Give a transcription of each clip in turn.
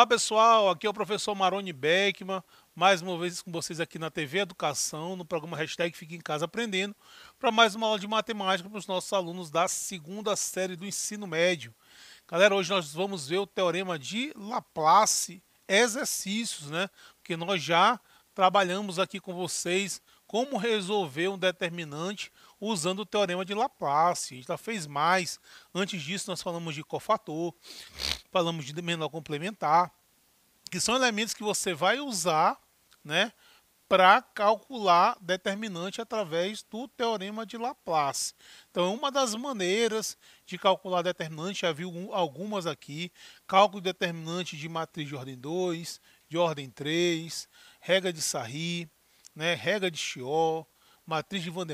Olá pessoal, aqui é o professor Maroni Beckman, mais uma vez com vocês aqui na TV Educação, no programa Hashtag Fique em Casa Aprendendo, para mais uma aula de matemática para os nossos alunos da segunda série do ensino médio. Galera, hoje nós vamos ver o teorema de Laplace, exercícios, né? Porque nós já trabalhamos aqui com vocês como resolver um determinante usando o teorema de Laplace. a gente já fez mais. Antes disso, nós falamos de cofator, falamos de menor complementar, que são elementos que você vai usar né, para calcular determinante através do teorema de Laplace. Então, é uma das maneiras de calcular determinante, já vi algumas aqui, cálculo determinante de matriz de ordem 2, de ordem 3, regra de Sarri, né, regra de Chiot, matriz de Van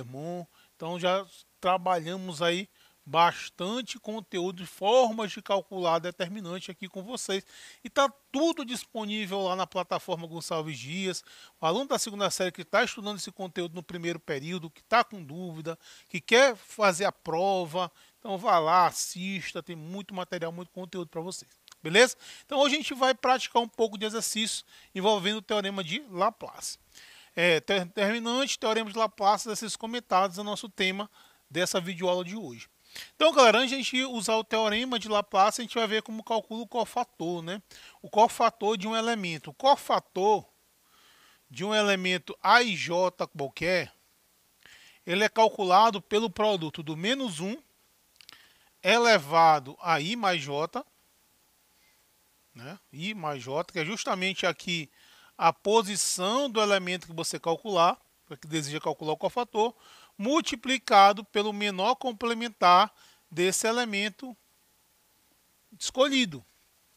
então já trabalhamos aí bastante conteúdo, formas de calcular determinante aqui com vocês. E está tudo disponível lá na plataforma Gonçalves Dias. O aluno da segunda série que está estudando esse conteúdo no primeiro período, que está com dúvida, que quer fazer a prova, então vá lá, assista, tem muito material, muito conteúdo para vocês. Beleza? Então hoje a gente vai praticar um pouco de exercício envolvendo o teorema de Laplace. É, ter, terminante, Teorema de Laplace, esses comentados é nosso tema dessa videoaula de hoje. Então, galera, antes de a gente usar o Teorema de Laplace, a gente vai ver como calcula o cofator, né? O cofator de um elemento. O cofator de um elemento A e J qualquer, ele é calculado pelo produto do menos 1 elevado a i mais j, né? i mais j, que é justamente aqui a posição do elemento que você calcular, que deseja calcular o cofator, multiplicado pelo menor complementar desse elemento escolhido.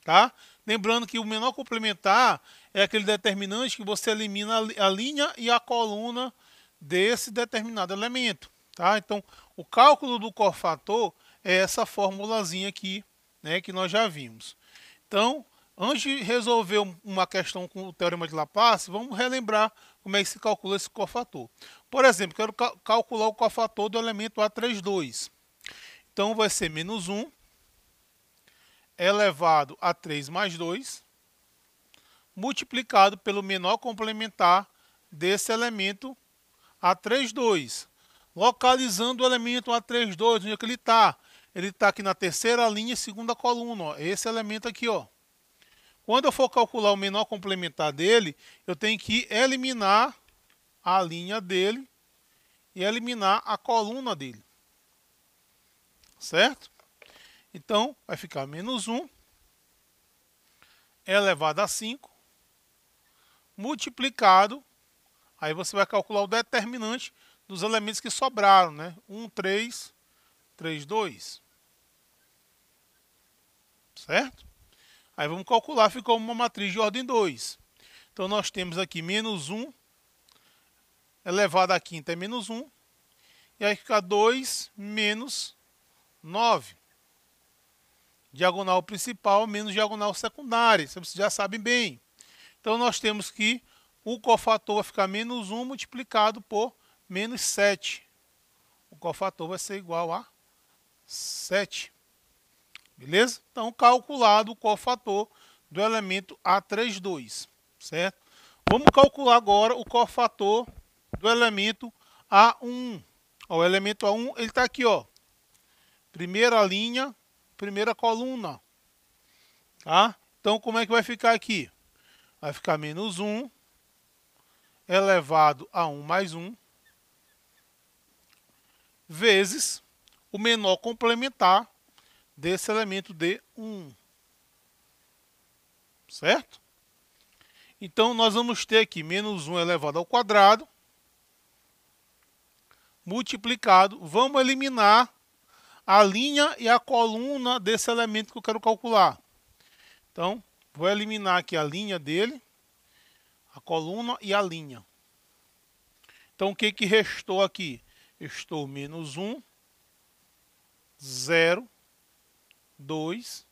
Tá? Lembrando que o menor complementar é aquele determinante que você elimina a linha e a coluna desse determinado elemento. Tá? Então, o cálculo do cofator é essa formulazinha aqui né, que nós já vimos. Então, Antes de resolver uma questão com o Teorema de Laplace, vamos relembrar como é que se calcula esse cofator. Por exemplo, quero calcular o cofator do elemento A32. Então, vai ser menos 1 elevado a 3 mais 2, multiplicado pelo menor complementar desse elemento A32. Localizando o elemento A32, onde é que ele está? Ele está aqui na terceira linha, segunda coluna. Ó, esse elemento aqui, ó. Quando eu for calcular o menor complementar dele, eu tenho que eliminar a linha dele e eliminar a coluna dele. Certo? Então, vai ficar menos 1 é elevado a 5 multiplicado. Aí você vai calcular o determinante dos elementos que sobraram, né? 1, 3, 3, 2. Certo? Aí vamos calcular, ficou uma matriz de ordem 2. Então nós temos aqui menos 1 elevado à quinta é menos 1. E aí fica 2 menos 9. Diagonal principal menos diagonal secundária. Vocês já sabem bem. Então nós temos que o cofator vai ficar menos 1 multiplicado por menos 7. O cofator vai ser igual a 7. Beleza? Então, calculado o cofator do elemento A32, certo? Vamos calcular agora o cofator do elemento A1. Ó, o elemento A1, ele está aqui, ó. Primeira linha, primeira coluna. Tá? Então, como é que vai ficar aqui? Vai ficar menos 1 elevado a 1 mais 1 vezes o menor complementar desse elemento de 1. Certo? Então, nós vamos ter aqui menos 1 elevado ao quadrado, multiplicado. Vamos eliminar a linha e a coluna desse elemento que eu quero calcular. Então, vou eliminar aqui a linha dele, a coluna e a linha. Então, o que, que restou aqui? Restou menos 1, 0, 2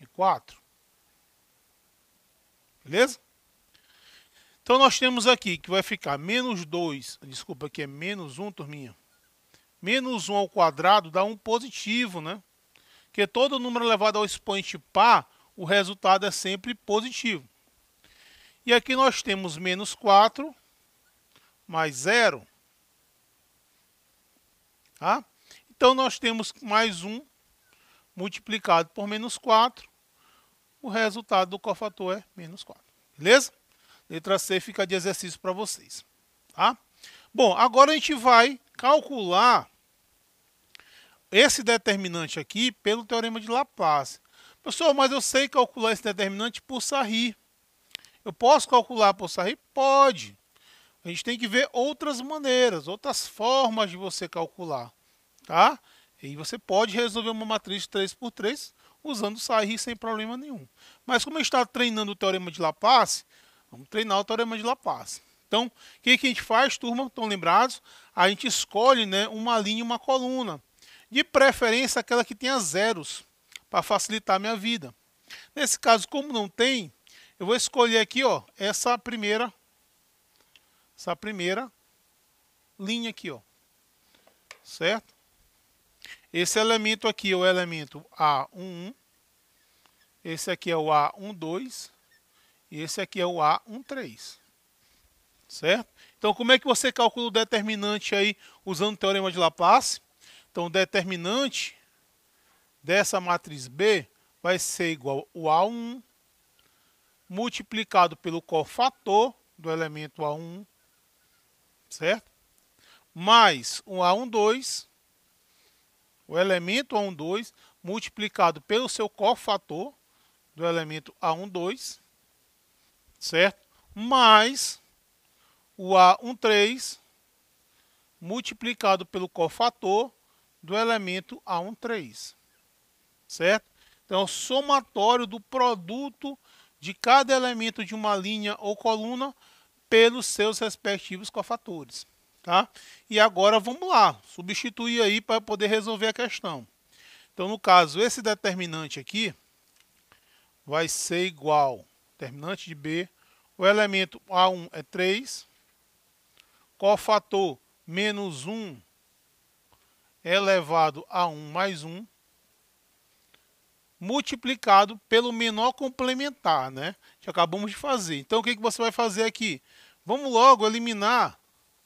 e 4. Beleza? Então, nós temos aqui que vai ficar menos 2, desculpa, aqui é menos 1, turminha. Menos 1 ao quadrado dá 1 positivo, né? Porque todo número elevado ao expoente par, o resultado é sempre positivo. E aqui nós temos menos 4 mais 0. Tá? Então, nós temos mais um multiplicado por menos 4, o resultado do cofator é menos 4. Beleza? Letra C fica de exercício para vocês. Tá? Bom, agora a gente vai calcular esse determinante aqui pelo teorema de Laplace. Professor, mas eu sei calcular esse determinante por Sarri. Eu posso calcular por Sarri? Pode. A gente tem que ver outras maneiras, outras formas de você calcular, tá? E você pode resolver uma matriz 3 por 3 usando o SAIR sem problema nenhum. Mas como a gente está treinando o Teorema de Laplace, vamos treinar o Teorema de Laplace. Então, o que, que a gente faz, turma? Estão lembrados? A gente escolhe né, uma linha e uma coluna. De preferência, aquela que tenha zeros, para facilitar a minha vida. Nesse caso, como não tem, eu vou escolher aqui ó, essa primeira essa primeira linha aqui, ó. Certo? Esse elemento aqui é o elemento A11, esse aqui é o A12 e esse aqui é o A13. Certo? Então, como é que você calcula o determinante aí usando o Teorema de Laplace? Então, o determinante dessa matriz B vai ser igual o A1 multiplicado pelo cofator do elemento A1, certo? Mais o A12 o elemento A12 multiplicado pelo seu cofator do elemento A12, certo? Mais o A13 multiplicado pelo cofator do elemento A13, certo? Então, é o somatório do produto de cada elemento de uma linha ou coluna pelos seus respectivos cofatores. Tá? E agora vamos lá, substituir aí para poder resolver a questão. Então, no caso, esse determinante aqui vai ser igual, determinante de B, o elemento A1 é 3, cofator menos 1 elevado a 1 mais 1, multiplicado pelo menor complementar, né? Que acabamos de fazer. Então, o que, que você vai fazer aqui? Vamos logo eliminar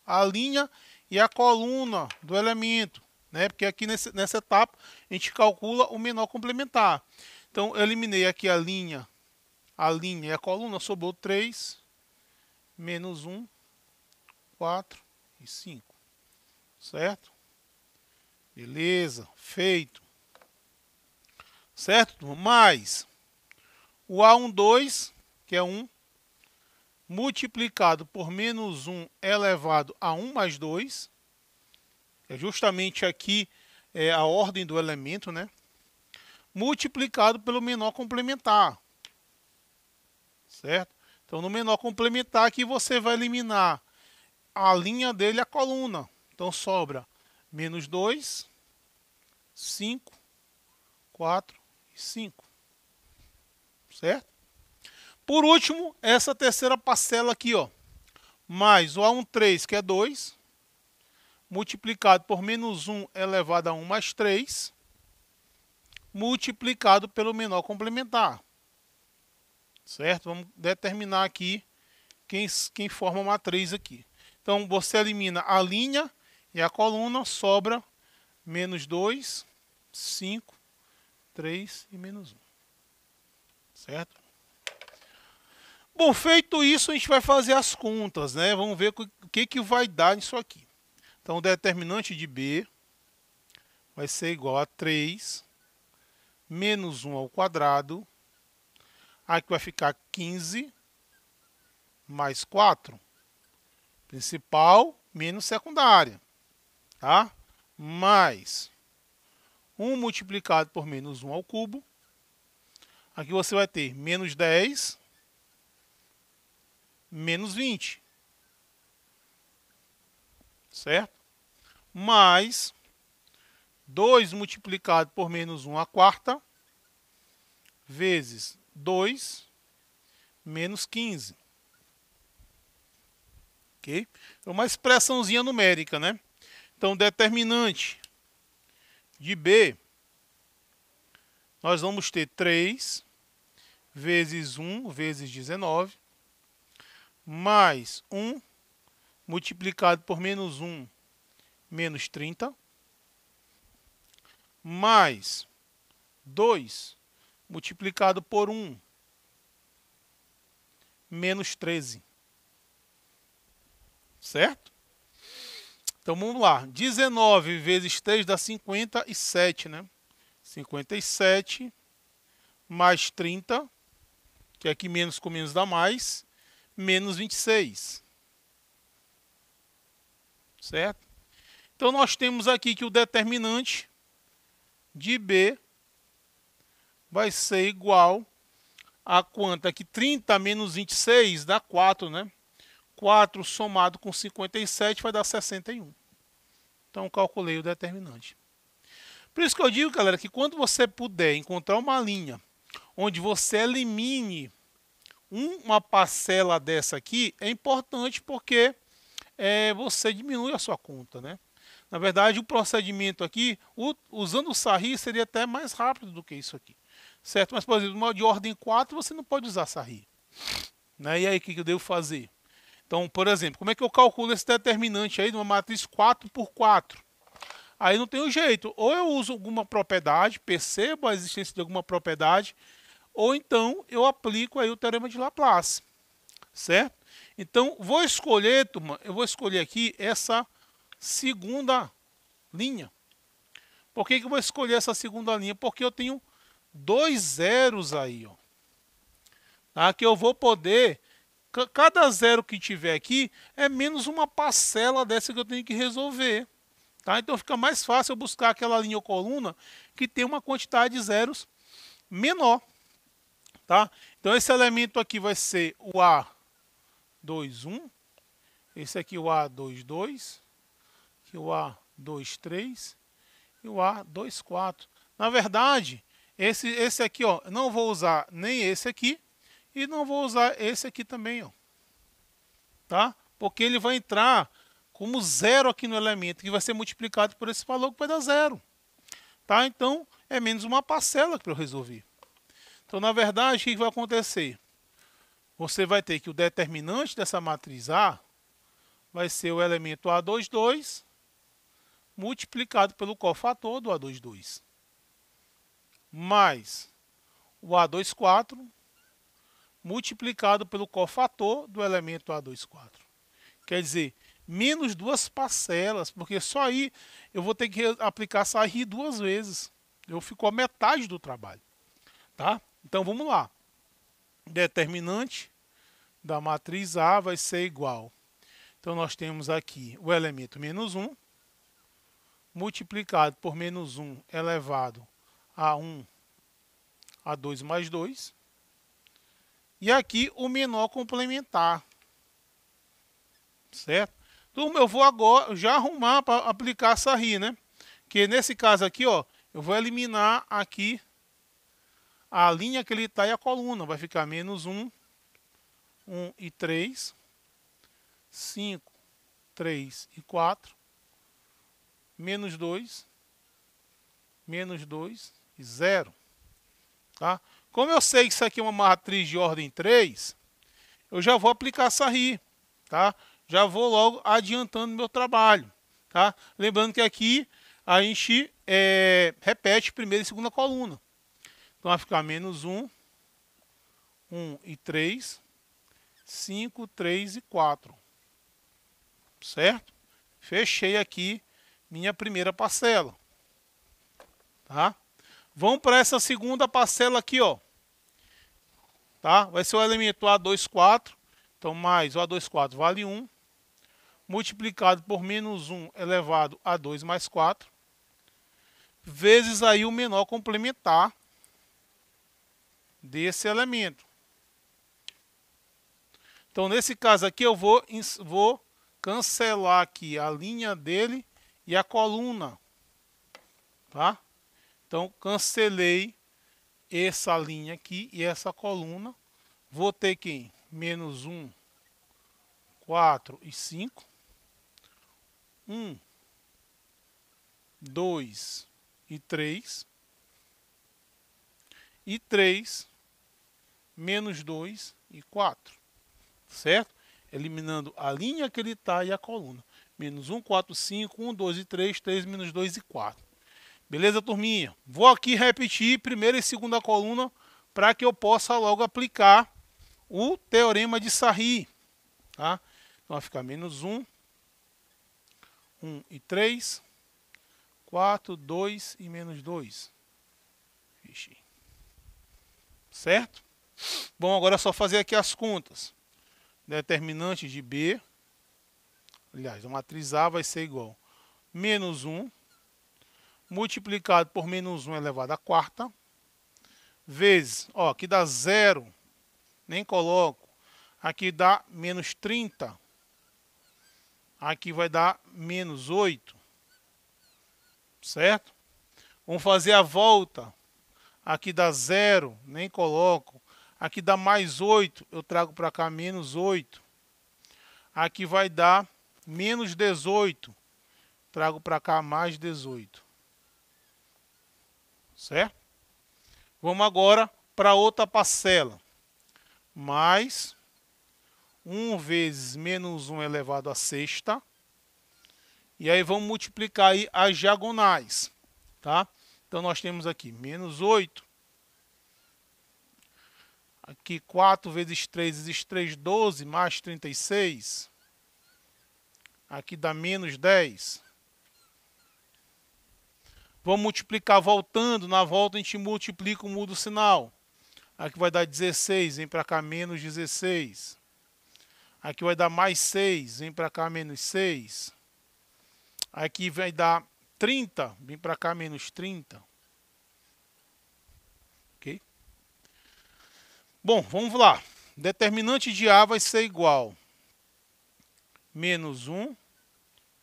a linha e a coluna do elemento, né? Porque aqui nesse, nessa etapa a gente calcula o menor complementar. Então, eu eliminei aqui a linha, a linha e a coluna, sobrou 3, menos 1, 4 e 5, certo? Beleza, feito. Certo, turma? Mais o A12, que é 1, multiplicado por menos 1 elevado a 1 mais 2. É justamente aqui é, a ordem do elemento, né? Multiplicado pelo menor complementar. Certo? Então, no menor complementar aqui você vai eliminar a linha dele, a coluna. Então, sobra menos 2, 5, 4 e 5. Certo? Por último, essa terceira parcela aqui, ó, mais o A13, que é 2, multiplicado por menos 1 elevado a 1 mais 3, multiplicado pelo menor complementar. Certo? Vamos determinar aqui quem, quem forma a matriz aqui. Então, você elimina a linha e a coluna, sobra menos 2, 5, 3 e menos 1. Certo? Bom, feito isso, a gente vai fazer as contas, né? Vamos ver o que, que vai dar nisso aqui. Então, o determinante de B vai ser igual a 3 menos 1 ao quadrado. Aqui vai ficar 15 mais 4. Principal menos secundária. Tá? Mais 1 multiplicado por menos 1 ao cubo. Aqui você vai ter menos 10 menos 20. Certo? Mais 2 multiplicado por menos 1 a quarta, vezes 2, menos 15. Ok? É uma expressãozinha numérica, né? Então, determinante de B, nós vamos ter 3 vezes 1 vezes 19, mais 1 multiplicado por menos 1, menos 30, mais 2 multiplicado por 1, menos 13. Certo? Então vamos lá. 19 vezes 3 dá 57, né? 57 mais 30, que aqui é menos com menos dá mais, menos 26. Certo? Então, nós temos aqui que o determinante de B vai ser igual a quanto aqui? 30 menos 26 dá 4, né? 4 somado com 57 vai dar 61. Então, calculei o determinante. Por isso que eu digo, galera, que quando você puder encontrar uma linha onde você elimine uma parcela dessa aqui é importante porque é, você diminui a sua conta, né? Na verdade, o procedimento aqui, o, usando o Sarri, seria até mais rápido do que isso aqui. Certo? Mas, por exemplo, de ordem 4, você não pode usar Sarri. Né? E aí, o que eu devo fazer? Então, por exemplo, como é que eu calculo esse determinante aí de uma matriz 4 por 4? Aí não tem um jeito. Ou eu uso alguma propriedade, percebo a existência de alguma propriedade ou então eu aplico aí o Teorema de Laplace, certo? Então, vou escolher, turma, eu vou escolher aqui essa segunda linha. Por que, que eu vou escolher essa segunda linha? Porque eu tenho dois zeros aí, ó. Tá? Que eu vou poder... Cada zero que tiver aqui é menos uma parcela dessa que eu tenho que resolver. Tá? Então fica mais fácil eu buscar aquela linha ou coluna que tem uma quantidade de zeros menor tá? Então esse elemento aqui vai ser o A21, esse aqui o A22, aqui o A23 e o A24. Na verdade, esse, esse aqui, ó, não vou usar nem esse aqui e não vou usar esse aqui também, ó. Tá? Porque ele vai entrar como zero aqui no elemento, que vai ser multiplicado por esse valor que vai dar zero. Tá? Então, é menos uma parcela que eu resolvi. Então, na verdade, o que vai acontecer? Você vai ter que o determinante dessa matriz A vai ser o elemento A22 multiplicado pelo cofator do A22 mais o A24 multiplicado pelo cofator do elemento A24. Quer dizer, menos duas parcelas, porque só aí eu vou ter que aplicar essa RI duas vezes. Eu fico a metade do trabalho, tá? Então vamos lá. Determinante da matriz A vai ser igual. Então nós temos aqui o elemento menos 1 multiplicado por menos 1 elevado a 1 a 2 mais 2. E aqui o menor complementar. Certo? Então eu vou agora já arrumar para aplicar essa RI, né? Que nesse caso aqui, ó, eu vou eliminar aqui a linha que ele está e é a coluna. Vai ficar menos 1, 1 e 3, 5, 3 e 4, menos 2, menos 2 e 0. Tá? Como eu sei que isso aqui é uma matriz de ordem 3, eu já vou aplicar SARI. Tá? Já vou logo adiantando meu trabalho. Tá? Lembrando que aqui a gente é, repete primeira e segunda coluna. Então vai ficar menos 1, 1 e 3, 5, 3 e 4. Certo? Fechei aqui minha primeira parcela. Tá? Vamos para essa segunda parcela aqui, ó. Tá? Vai ser o elemento A24. Então, mais o A24 vale 1. Multiplicado por menos 1 elevado a 2 mais 4. Vezes aí o menor complementar desse elemento. Então, nesse caso aqui, eu vou, vou cancelar aqui a linha dele e a coluna. Tá? Então, cancelei essa linha aqui e essa coluna. Vou ter que menos 1, 4 e 5. 1, 2 e 3. E 3 menos 2 e 4. Certo? Eliminando a linha que ele está e a coluna. Menos 1, 4, 5, 1, 2 e 3, 3, menos 2 e 4. Beleza, turminha? Vou aqui repetir primeira e segunda coluna para que eu possa logo aplicar o teorema de Sarri. Tá? Então vai ficar menos 1, 1 e 3, 4, 2 e menos 2. Certo? Bom, agora é só fazer aqui as contas. Determinante de B, aliás, a matriz A vai ser igual menos 1 multiplicado por menos 1 elevado à quarta vezes, ó, aqui dá zero, nem coloco, aqui dá menos 30, aqui vai dar menos 8, certo? Vamos fazer a volta, aqui dá zero, nem coloco, Aqui dá mais 8, eu trago para cá menos 8. Aqui vai dar menos 18, trago para cá mais 18. Certo? Vamos agora para outra parcela. Mais 1 vezes menos 1 elevado à sexta. E aí vamos multiplicar aí as diagonais, tá? Então nós temos aqui menos 8 Aqui 4 vezes 3 vezes 3, 12, mais 36. Aqui dá menos 10. Vamos multiplicar voltando. Na volta a gente multiplica o muda o sinal. Aqui vai dar 16, vem para cá menos 16. Aqui vai dar mais 6, vem para cá menos 6. Aqui vai dar 30, vem para cá menos 30. Bom, vamos lá. Determinante de A vai ser igual menos 1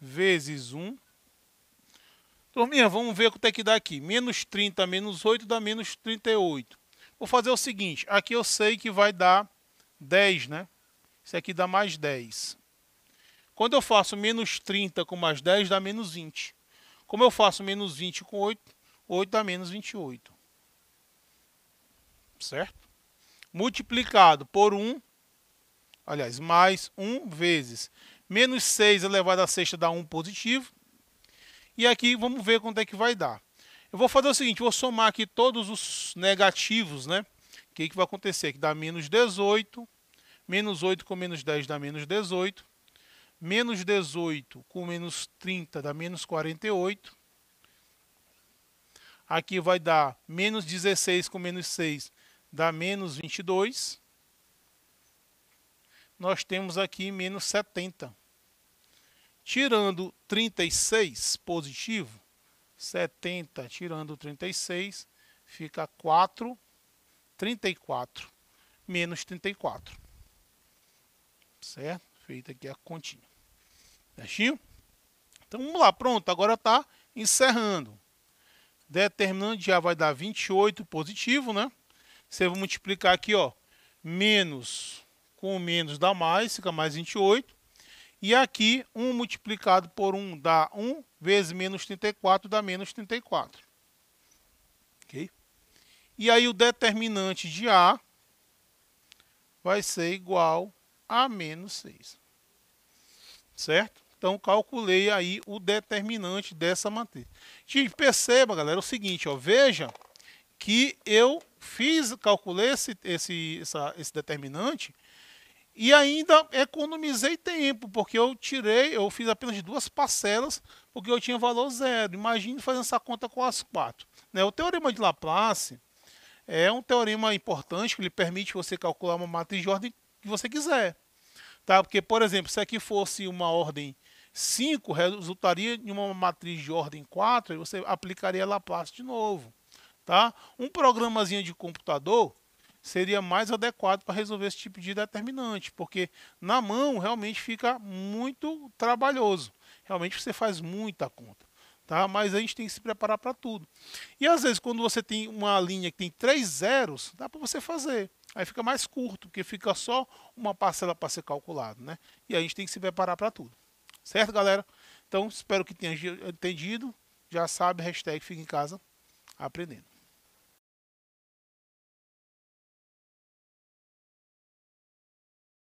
vezes 1. Turminha, então, vamos ver quanto é que dá aqui. Menos 30 menos 8 dá menos 38. Vou fazer o seguinte, aqui eu sei que vai dar 10, né? Isso aqui dá mais 10. Quando eu faço menos 30 com mais 10, dá menos 20. Como eu faço menos 20 com 8, 8 dá menos 28. Certo? multiplicado por 1, aliás, mais 1 vezes menos 6 elevado a sexta dá 1 positivo. E aqui vamos ver quanto é que vai dar. Eu vou fazer o seguinte, vou somar aqui todos os negativos, né? O que, que vai acontecer? Que dá menos 18, menos 8 com menos 10 dá menos 18, menos 18 com menos 30 dá menos 48, aqui vai dar menos 16 com menos 6 dá menos 22. Nós temos aqui menos 70. Tirando 36 positivo, 70 tirando 36, fica 4, 34, menos 34. Certo? Feita aqui a continha. Certinho? Então vamos lá, pronto, agora está encerrando. Determinante já vai dar 28 positivo, né? Você vai multiplicar aqui, ó, menos com menos dá mais, fica mais 28. E aqui, 1 multiplicado por 1 dá 1, vezes menos 34 dá menos 34. Ok? E aí o determinante de A vai ser igual a menos 6. Certo? Então, calculei aí o determinante dessa matriz. Gente, perceba, galera, é o seguinte, ó, veja que eu fiz, calculei esse, esse, essa, esse determinante e ainda economizei tempo, porque eu tirei, eu fiz apenas duas parcelas, porque eu tinha valor zero. Imagine fazendo essa conta com as quatro. Né? O teorema de Laplace é um teorema importante que ele permite você calcular uma matriz de ordem que você quiser. Tá? Porque, por exemplo, se aqui fosse uma ordem 5, resultaria em uma matriz de ordem 4, e você aplicaria Laplace de novo. Tá? Um programazinho de computador seria mais adequado para resolver esse tipo de determinante, porque na mão realmente fica muito trabalhoso. Realmente você faz muita conta, tá? Mas a gente tem que se preparar para tudo. E às vezes quando você tem uma linha que tem três zeros, dá para você fazer. Aí fica mais curto, porque fica só uma parcela para ser calculada, né? E a gente tem que se preparar para tudo. Certo, galera? Então, espero que tenha entendido. Já sabe, hashtag fica em casa aprendendo.